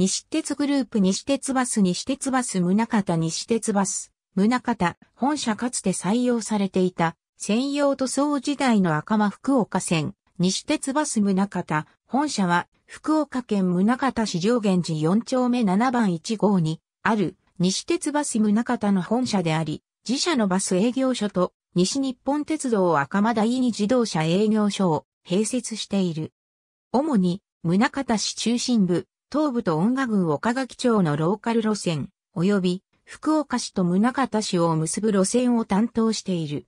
西鉄グループ西鉄バス西鉄バス宗方西鉄バス宗方本社かつて採用されていた専用塗装時代の赤間福岡線西鉄バス宗方本社は福岡県宗像市上源寺4丁目7番1号にある西鉄バス宗像の本社であり自社のバス営業所と西日本鉄道赤間第二自動車営業所を併設している。主に、宗像市中心部、東部と音楽郡岡垣町のローカル路線、及び福岡市と宗方市を結ぶ路線を担当している。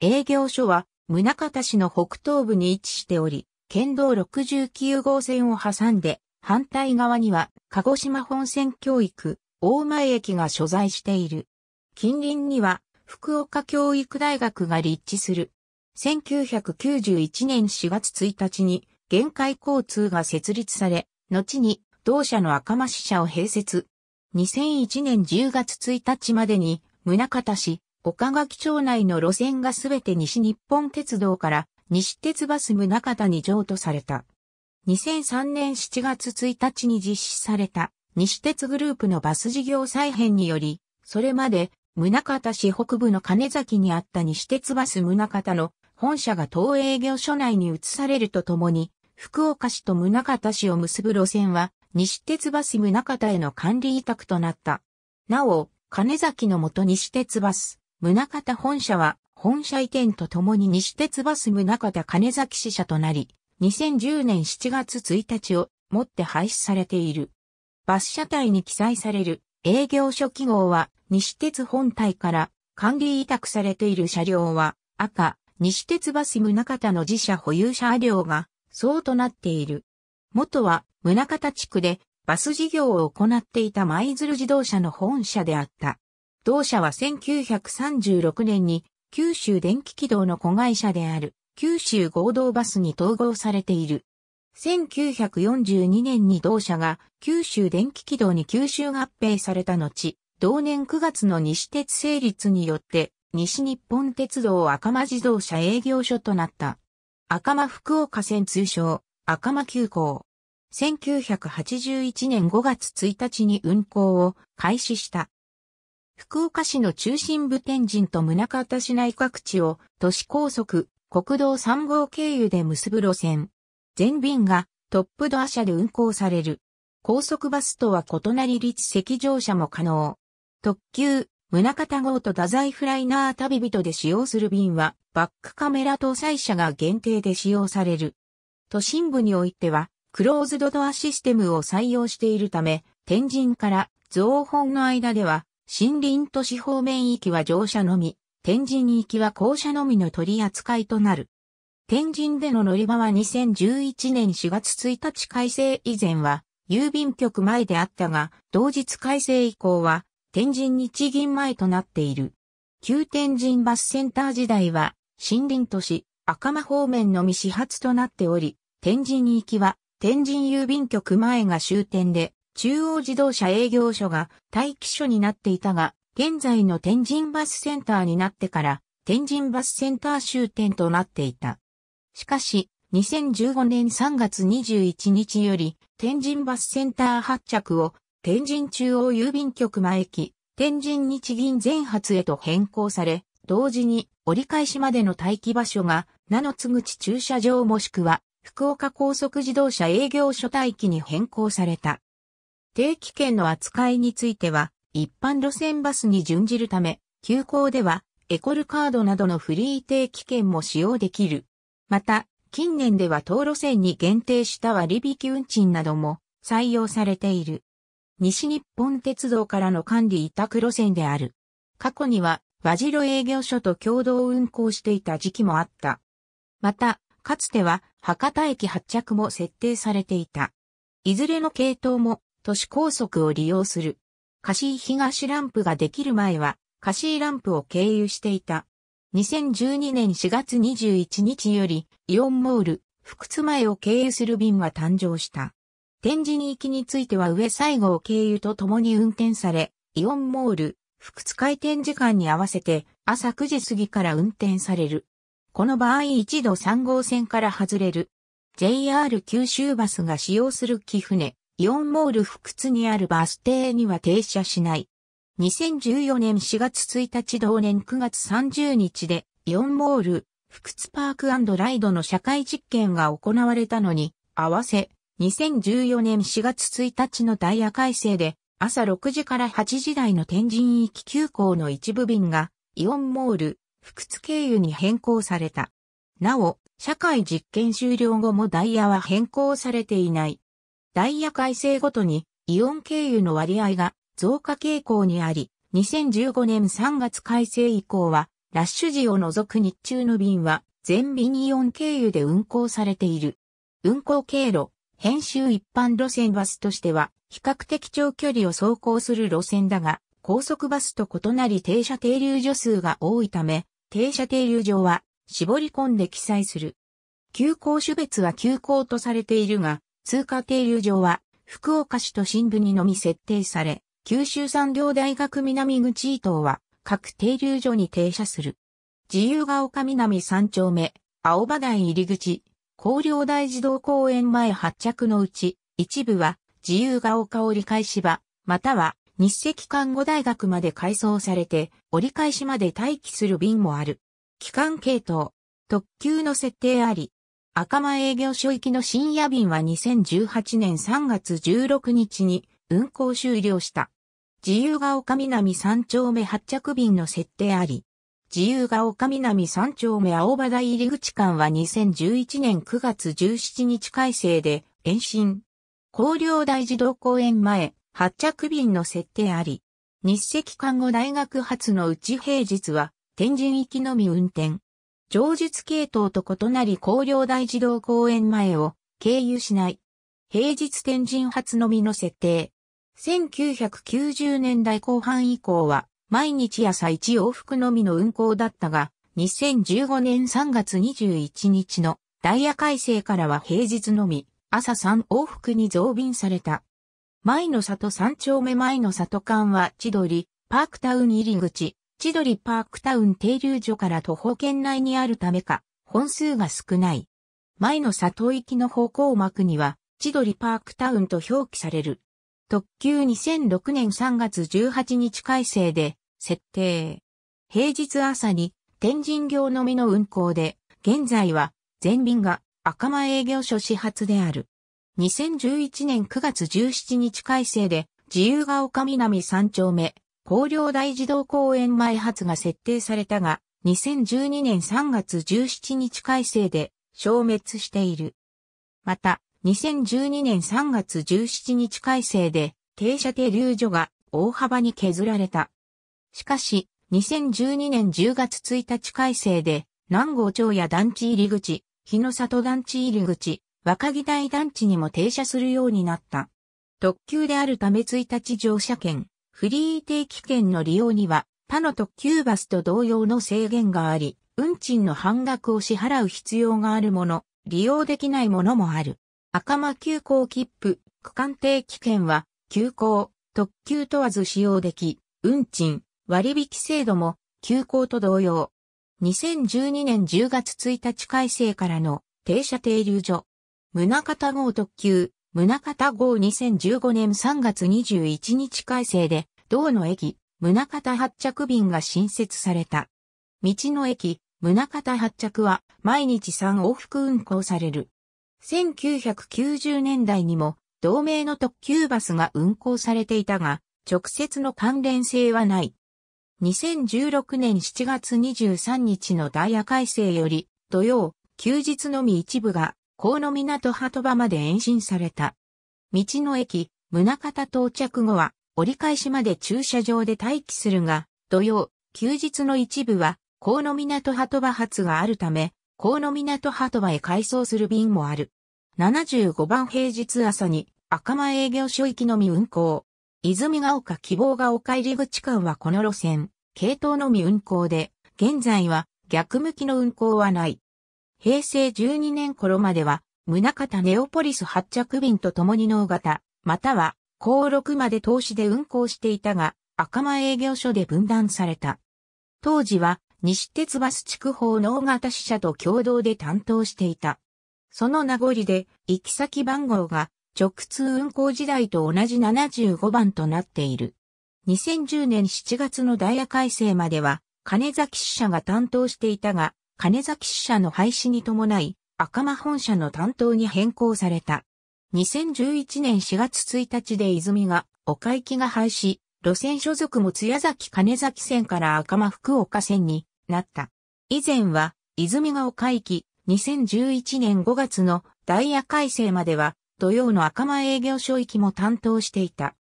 営業所は宗方市の北東部に位置しており、県道69号線を挟んで、反対側には鹿児島本線教育、大前駅が所在している。近隣には福岡教育大学が立地する。1991年4月1日に限界交通が設立され、後に同社の赤間支社を併設。2001年10月1日までに、宗方市、岡垣町内の路線がすべて西日本鉄道から西鉄バス宗方に譲渡された。2003年7月1日に実施された西鉄グループのバス事業再編により、それまで宗方市北部の金崎にあった西鉄バス宗方の本社が東営業所内に移されるとともに、福岡市と宗方市を結ぶ路線は西鉄バス宗方への管理委託となった。なお、金崎のもと西鉄バス、宗方本社は、本社移転とともに西鉄バス宗方金崎支社となり、2010年7月1日をもって廃止されている。バス車体に記載される営業所記号は西鉄本体から管理委託されている車両は赤、西鉄バス宗方の自社保有車両がそうとなっている。元は宗方地区でバス事業を行っていた舞鶴自動車の本社であった。同社は1936年に九州電気軌道の子会社である九州合同バスに統合されている。1942年に同社が九州電気軌道に九州合併された後、同年9月の西鉄成立によって西日本鉄道赤間自動車営業所となった。赤間福岡線通称赤間急行。1981年5月1日に運行を開始した。福岡市の中心部天神と宗像市内各地を都市高速国道3号経由で結ぶ路線。全便がトップドア車で運行される。高速バスとは異なり立席乗車も可能。特急、宗像号と太宰フライナー旅人で使用する便はバックカメラ搭載車が限定で使用される。都心部においては、クローズドドアシステムを採用しているため、天神から増本の間では、森林都市方面行きは乗車のみ、天神行きは降車のみの取り扱いとなる。天神での乗り場は2011年4月1日改正以前は、郵便局前であったが、同日改正以降は、天神日銀前となっている。旧天神バスセンター時代は、森林都市、赤間方面のみ始発となっており、天神行きは、天神郵便局前が終点で、中央自動車営業所が待機所になっていたが、現在の天神バスセンターになってから、天神バスセンター終点となっていた。しかし、2015年3月21日より、天神バスセンター発着を、天神中央郵便局前駅、天神日銀前発へと変更され、同時に折り返しまでの待機場所が、名の津口駐車場もしくは、福岡高速自動車営業所待機に変更された。定期券の扱いについては、一般路線バスに準じるため、急行では、エコルカードなどのフリー定期券も使用できる。また、近年では当路線に限定した割引運賃なども採用されている。西日本鉄道からの管理委託路線である。過去には、和白営業所と共同運行していた時期もあった。また、かつては、博多駅発着も設定されていた。いずれの系統も都市高速を利用する。貸井東ランプができる前は、貸井ランプを経由していた。2012年4月21日より、イオンモール、福津前を経由する便は誕生した。展示に行きについては上西郷経由と共に運転され、イオンモール、福津開店時間に合わせて朝9時過ぎから運転される。この場合一度3号線から外れる。JR 九州バスが使用する木船、イオンモール福津にあるバス停には停車しない。2014年4月1日同年9月30日で、イオンモール、福津パークライドの社会実験が行われたのに、合わせ、2014年4月1日のダイヤ改正で、朝6時から8時台の天神行き急行の一部便が、イオンモール、福津経由に変更された。なお、社会実験終了後もダイヤは変更されていない。ダイヤ改正ごとにイオン経由の割合が増加傾向にあり、2015年3月改正以降は、ラッシュ時を除く日中の便は全便イオン経由で運行されている。運行経路、編集一般路線バスとしては、比較的長距離を走行する路線だが、高速バスと異なり停車停留所数が多いため、停車停留場は絞り込んで記載する。急行種別は急行とされているが、通過停留場は福岡市と新部にのみ設定され、九州産業大学南口伊東は各停留所に停車する。自由が丘南三丁目、青葉台入り口、高陵大児童公園前発着のうち、一部は自由が丘折り返し場、または日赤看護大学まで改装されて、折り返しまで待機する便もある。期間系統、特急の設定あり、赤間営業所行きの深夜便は2018年3月16日に運行終了した。自由が丘南三丁目発着便の設定あり、自由が丘南三丁目青葉台入口間は2011年9月17日改正で延伸。高陵大児童公園前、発着便の設定あり、日赤看護大学発のうち平日は天神行きのみ運転。常日系統と異なり高陵大児童公園前を経由しない。平日天神発のみの設定。1990年代後半以降は毎日朝1往復のみの運行だったが、2015年3月21日のダイヤ改正からは平日のみ朝3往復に増便された。前の里三丁目前の里間は千鳥、パークタウン入り口、千鳥パークタウン停留所から徒歩圏内にあるためか、本数が少ない。前の里行きの方向幕には、千鳥パークタウンと表記される。特急2006年3月18日改正で、設定。平日朝に、天神行のみの運行で、現在は、全便が赤間営業所始発である。2011年9月17日改正で、自由が丘南三丁目、高陵大児童公園前発が設定されたが、2012年3月17日改正で消滅している。また、2012年3月17日改正で停車停留所が大幅に削られた。しかし、2012年10月1日改正で、南郷町や団地入り口、日の里団地入り口、若木台団地にも停車するようになった。特急であるため1日乗車券、フリー定期券の利用には他の特急バスと同様の制限があり、運賃の半額を支払う必要があるもの、利用できないものもある。赤間急行切符、区間定期券は、急行、特急問わず使用でき、運賃、割引制度も、急行と同様。2012年10月1日改正からの停車停留所、宗型号特急、宗型号2015年3月21日改正で、道の駅、宗型発着便が新設された。道の駅、宗型発着は毎日3往復運行される。1990年代にも同名の特急バスが運行されていたが、直接の関連性はない。2016年7月23日のダイヤ改正より、土曜、休日のみ一部が河野港鳩場まで延伸された。道の駅、宗方到着後は、折り返しまで駐車場で待機するが、土曜、休日の一部は、河野港鳩場発があるため、河野港鳩場へ改装する便もある。75番平日朝に、赤間営業所行きのみ運行。泉ヶ丘希望が丘入口間はこの路線、系統のみ運行で、現在は逆向きの運行はない。平成12年頃までは、宗方ネオポリス発着便と共に脳型、または、高6まで投資で運行していたが、赤間営業所で分断された。当時は、西鉄バス地区法能型支社と共同で担当していた。その名残で、行き先番号が直通運行時代と同じ75番となっている。2010年7月のダイヤ改正までは、金崎支社が担当していたが、金崎支社の廃止に伴い、赤間本社の担当に変更された。2011年4月1日で泉が、岡行きが廃止、路線所属も津屋崎金崎線から赤間福岡線になった。以前は、泉が岡駅、き、2011年5月のダイヤ改正までは、土曜の赤間営業所行きも担当していた。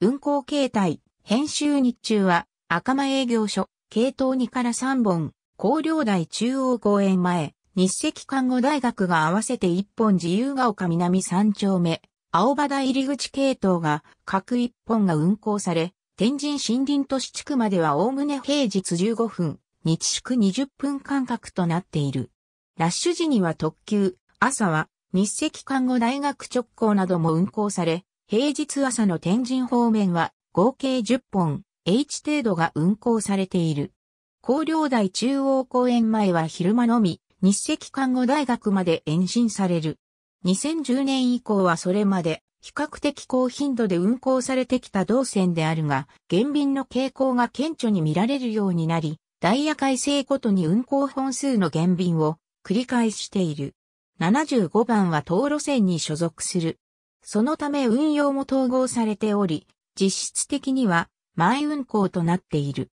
運行形態、編集日中は、赤間営業所、系統2から3本、高陵台中央公園前、日赤看護大学が合わせて一本自由が丘南三丁目、青葉台入口系統が各一本が運行され、天神森林都市地区まではおおむね平日15分、日宿20分間隔となっている。ラッシュ時には特急、朝は日赤看護大学直行なども運行され、平日朝の天神方面は合計10本、H 程度が運行されている。高陵台中央公園前は昼間のみ、日赤看護大学まで延伸される。2010年以降はそれまで、比較的高頻度で運行されてきた動線であるが、減便の傾向が顕著に見られるようになり、ダイヤ改正ごとに運行本数の減便を繰り返している。75番は東路線に所属する。そのため運用も統合されており、実質的には前運行となっている。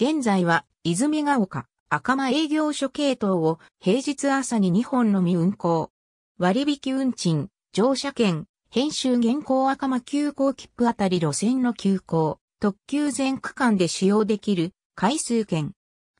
現在は泉ヶ丘、赤間営業所系統を平日朝に2本のみ運行。割引運賃、乗車券、編集現行赤間急行切符あたり路線の急行、特急全区間で使用できる回数券。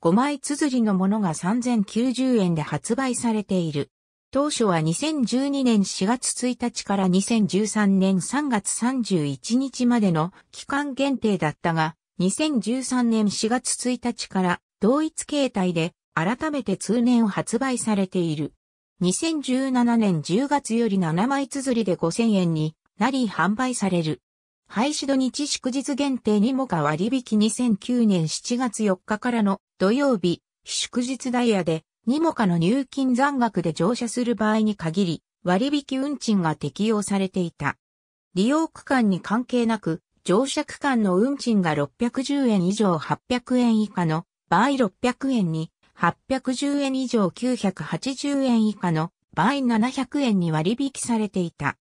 5枚綴りのものが3090円で発売されている。当初は2012年4月1日から2013年3月31日までの期間限定だったが、2013年4月1日から同一形態で改めて通年発売されている。2017年10月より7枚綴りで5000円になり販売される。廃止土日祝日限定にもか割引2009年7月4日からの土曜日、祝日ダイヤで、にもかの入金残額で乗車する場合に限り、割引運賃が適用されていた。利用区間に関係なく、乗車区間の運賃が610円以上800円以下の場合600円に、810円以上980円以下の場合700円に割引されていた。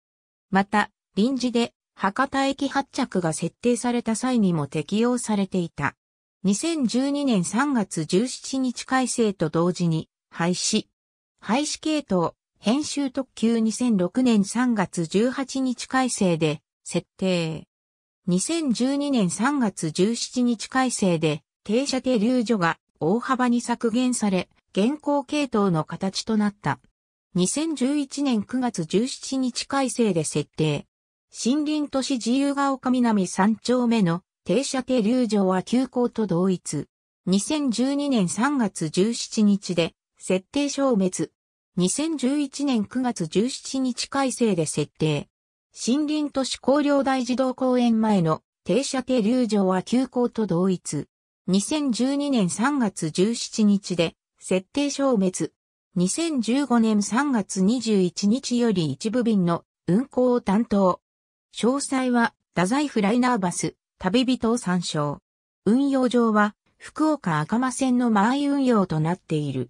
また、臨時で博多駅発着が設定された際にも適用されていた。2012年3月17日改正と同時に廃止。廃止系統、編集特急2006年3月18日改正で設定。2012年3月17日改正で、停車停留所が大幅に削減され、現行系統の形となった。2011年9月17日改正で設定。森林都市自由が丘南三丁目の停車停留所は休校と同一。2012年3月17日で設定消滅。2011年9月17日改正で設定。森林都市工業大児童公園前の停車停留場は休校と同一。2012年3月17日で、設定消滅。2015年3月21日より一部便の運行を担当。詳細は、太宰府ライナーバス、旅人を参照。運用上は、福岡赤間線の前運用となっている。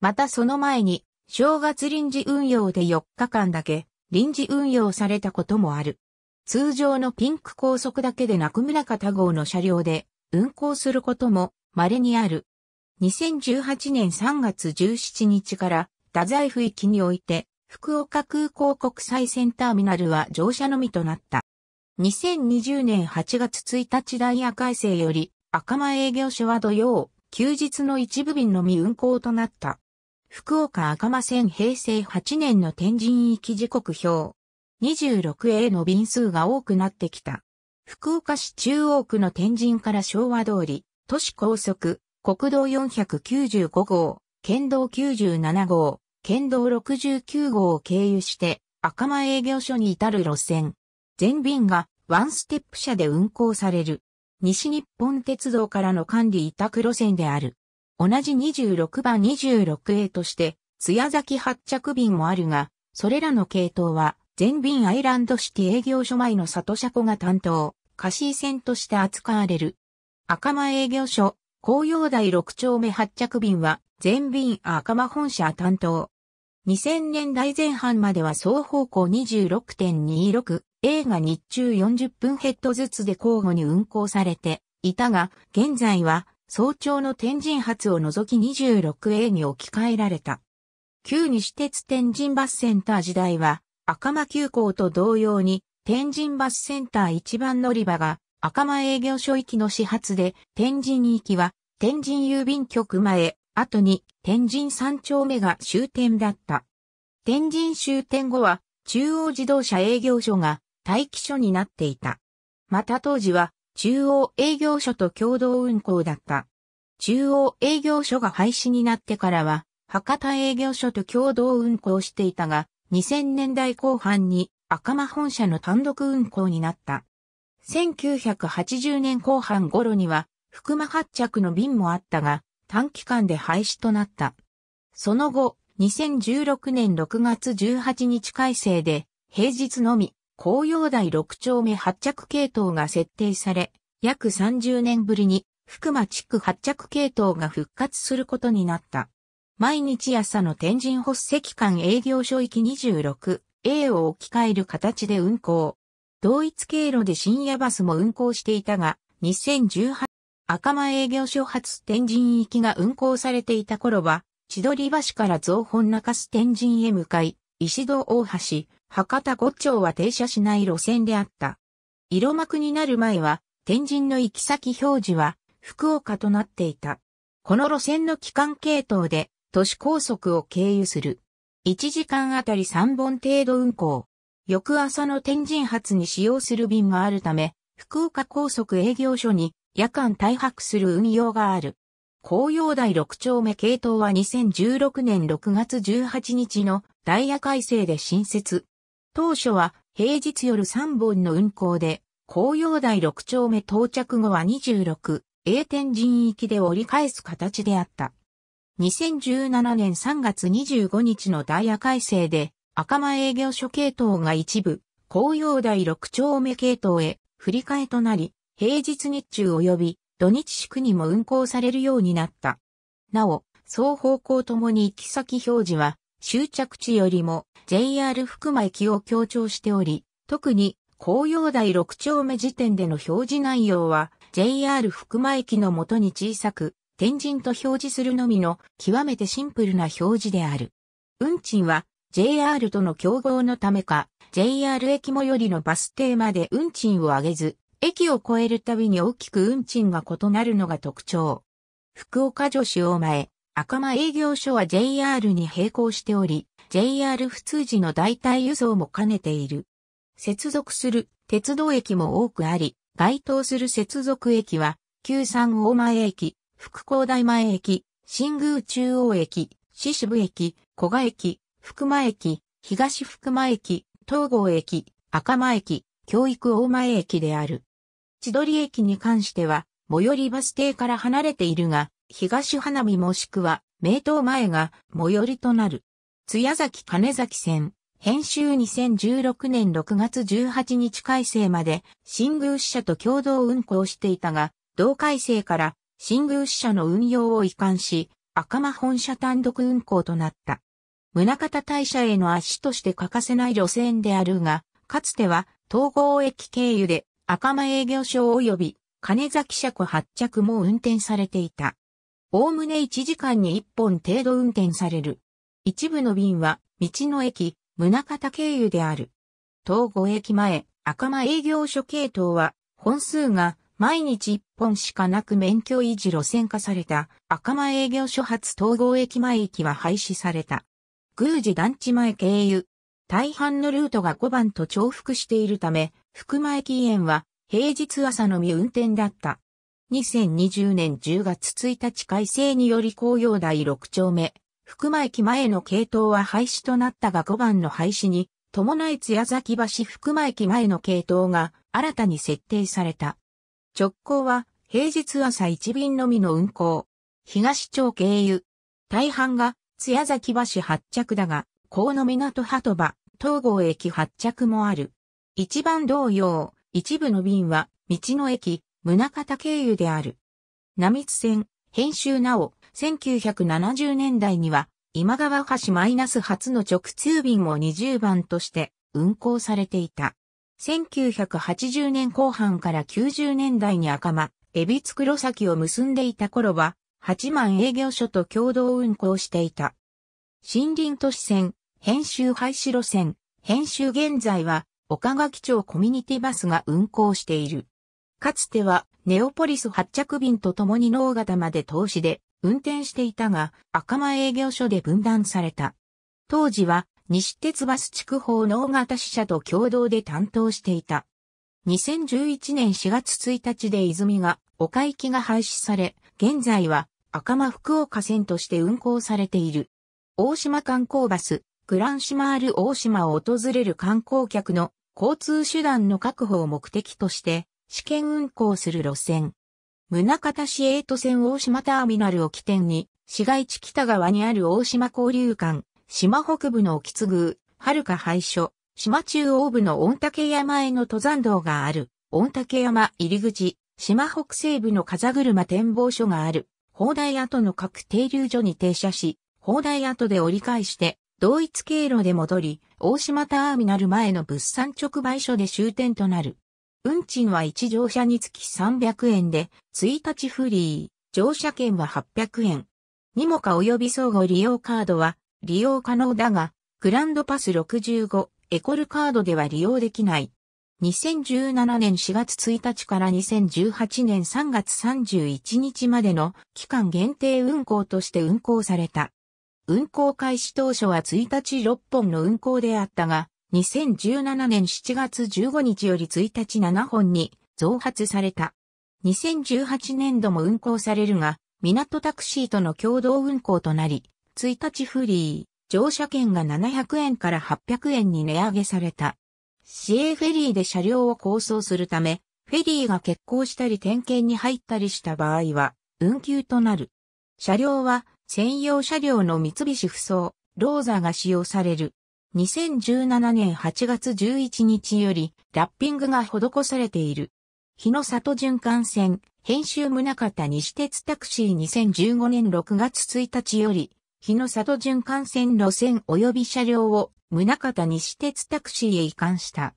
またその前に、正月臨時運用で4日間だけ、臨時運用されたこともある。通常のピンク高速だけでなく村方号の車両で運行することも稀にある。2018年3月17日から太宰府域において福岡空港国際線ターミナルは乗車のみとなった。2020年8月1日ダイヤ改正より赤間営業所は土曜、休日の一部便のみ運行となった。福岡赤間線平成8年の天神行き時刻表。26A の便数が多くなってきた。福岡市中央区の天神から昭和通り、都市高速、国道495号、県道97号、県道69号を経由して赤間営業所に至る路線。全便がワンステップ車で運行される。西日本鉄道からの管理委託路線である。同じ26番 26A として、艶崎発着便もあるが、それらの系統は、全便アイランドシティ営業所前の里車庫が担当、貸し線として扱われる。赤間営業所、紅葉台6丁目発着便は、全便赤間本社担当。2000年代前半までは双方向 26.26A が日中40分ヘッドずつで交互に運行されていたが、現在は早朝の天神発を除き 26A に置き換えられた。旧西鉄天神バスセンター時代は、赤間急行と同様に、天神バスセンター一番乗り場が赤間営業所行きの始発で、天神行きは天神郵便局前、後に天神三丁目が終点だった。天神終点後は中央自動車営業所が待機所になっていた。また当時は中央営業所と共同運行だった。中央営業所が廃止になってからは、博多営業所と共同運行していたが、2000年代後半に赤間本社の単独運行になった。1980年後半頃には、福間発着の便もあったが、短期間で廃止となった。その後、2016年6月18日改正で、平日のみ、紅葉台6丁目発着系統が設定され、約30年ぶりに福間地区発着系統が復活することになった。毎日朝の天神発石間営業所行き 26A を置き換える形で運行。同一経路で深夜バスも運行していたが、2018赤間営業所発天神行きが運行されていた頃は、千鳥橋から増本中洲天神へ向かい、石戸大橋、博多五丁は停車しない路線であった。色幕になる前は、天神の行き先表示は、福岡となっていた。この路線の期間系統で、都市高速を経由する。1時間あたり3本程度運行。翌朝の天神発に使用する便があるため、福岡高速営業所に夜間大泊する運用がある。紅葉台6丁目系統は2016年6月18日のダイヤ改正で新設。当初は平日夜3本の運行で、紅葉台6丁目到着後は26、A 天神域で折り返す形であった。2017年3月25日のダイヤ改正で、赤間営業所系統が一部、紅葉台6丁目系統へ振り替えとなり、平日日中及び土日祝にも運行されるようになった。なお、双方向ともに行き先表示は終着地よりも JR 福間駅を強調しており、特に紅葉台6丁目時点での表示内容は JR 福間駅のもとに小さく、天神と表示するのみの極めてシンプルな表示である。運賃は JR との競合のためか、JR 駅もよりのバス停まで運賃を上げず、駅を越えるたびに大きく運賃が異なるのが特徴。福岡女子大前、赤間営業所は JR に並行しており、JR 普通時の代替輸送も兼ねている。接続する鉄道駅も多くあり、該当する接続駅は、旧三大前駅、福光大前駅、新宮中央駅、四支部駅、古賀駅、福間駅、東福間駅、東郷駅、赤間駅、教育大前駅である。千鳥駅に関しては、最寄りバス停から離れているが、東花見もしくは、名東前が最寄りとなる。津屋崎金崎線、編集2016年6月18日改正まで、新宮支社と共同運行していたが、同改正から新宮支社の運用を移管し、赤間本社単独運行となった。宗方大社への足として欠かせない路線であるが、かつては統合駅経由で赤間営業所及び金崎車庫発着も運転されていた。おおむね1時間に1本程度運転される。一部の便は、道の駅、宗方経由である。東五駅前、赤間営業所系統は、本数が毎日1本しかなく免許維持路線化された赤間営業所発東五駅前駅は廃止された。宮司団地前経由。大半のルートが5番と重複しているため、福間駅園は平日朝のみ運転だった。2020年10月1日改正により紅葉台6丁目、福間駅前の系統は廃止となったが5番の廃止に、伴い津屋崎橋福間駅前の系統が新たに設定された。直行は平日朝1便のみの運行。東町経由。大半が津屋崎橋発着だが、河野港鳩場、東郷駅発着もある。一番同様、一部の便は道の駅、宗方経由である。波津線、編集なお、1970年代には、今川橋マイナス初の直通便を20番として運行されていた。1980年後半から90年代に赤間、エビツ黒崎を結んでいた頃は、八万営業所と共同運行していた。森林都市線、編集廃止路線、編集現在は、岡垣町コミュニティバスが運行している。かつてはネオポリス発着便と共に農型まで投資で運転していたが赤間営業所で分断された。当時は西鉄バス地区法農型支社と共同で担当していた。2011年4月1日で泉が岡行きが廃止され、現在は赤間福岡線として運行されている。大島観光バス、グランシマール大島を訪れる観光客の交通手段の確保を目的として、試験運行する路線。宗像市営ト線大島ターミナルを起点に、市街地北側にある大島交流館、島北部の沖津宮、遥か廃所、島中央部の御嶽山への登山道がある、御嶽山入り口、島北西部の風車展望所がある、砲台跡の各停留所に停車し、砲台跡で折り返して、同一経路で戻り、大島ターミナル前の物産直売所で終点となる。運賃は1乗車につき300円で、1日フリー、乗車券は800円。にもか及び相互利用カードは利用可能だが、グランドパス65、エコルカードでは利用できない。2017年4月1日から2018年3月31日までの期間限定運行として運行された。運行開始当初は1日6本の運行であったが、2017年7月15日より1日7本に増発された。2018年度も運行されるが、港タクシーとの共同運行となり、1日フリー、乗車券が700円から800円に値上げされた。市営フェリーで車両を構想するため、フェリーが欠航したり点検に入ったりした場合は、運休となる。車両は専用車両の三菱不走、ローザーが使用される。2017年8月11日よりラッピングが施されている。日の里循環線、編集宗方西鉄タクシー2015年6月1日より、日の里循環線路線及び車両を宗方西鉄タクシーへ移管した。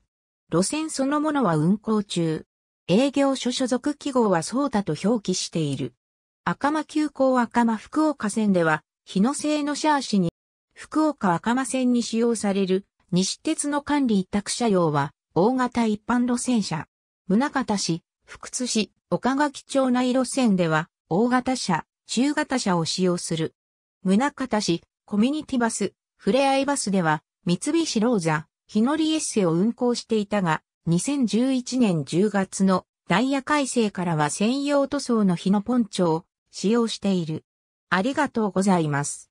路線そのものは運行中。営業所所属記号はそうだと表記している。赤間急行赤間福岡線では、日野製のシャーシに福岡赤間線に使用される西鉄の管理委託車用は大型一般路線車。宗方市、福津市、岡垣町内路線では大型車、中型車を使用する。宗方市、コミュニティバス、ふれあいバスでは三菱ローザ、日乗りエッセを運行していたが、2011年10月のダイヤ改正からは専用塗装の日のポンチョを使用している。ありがとうございます。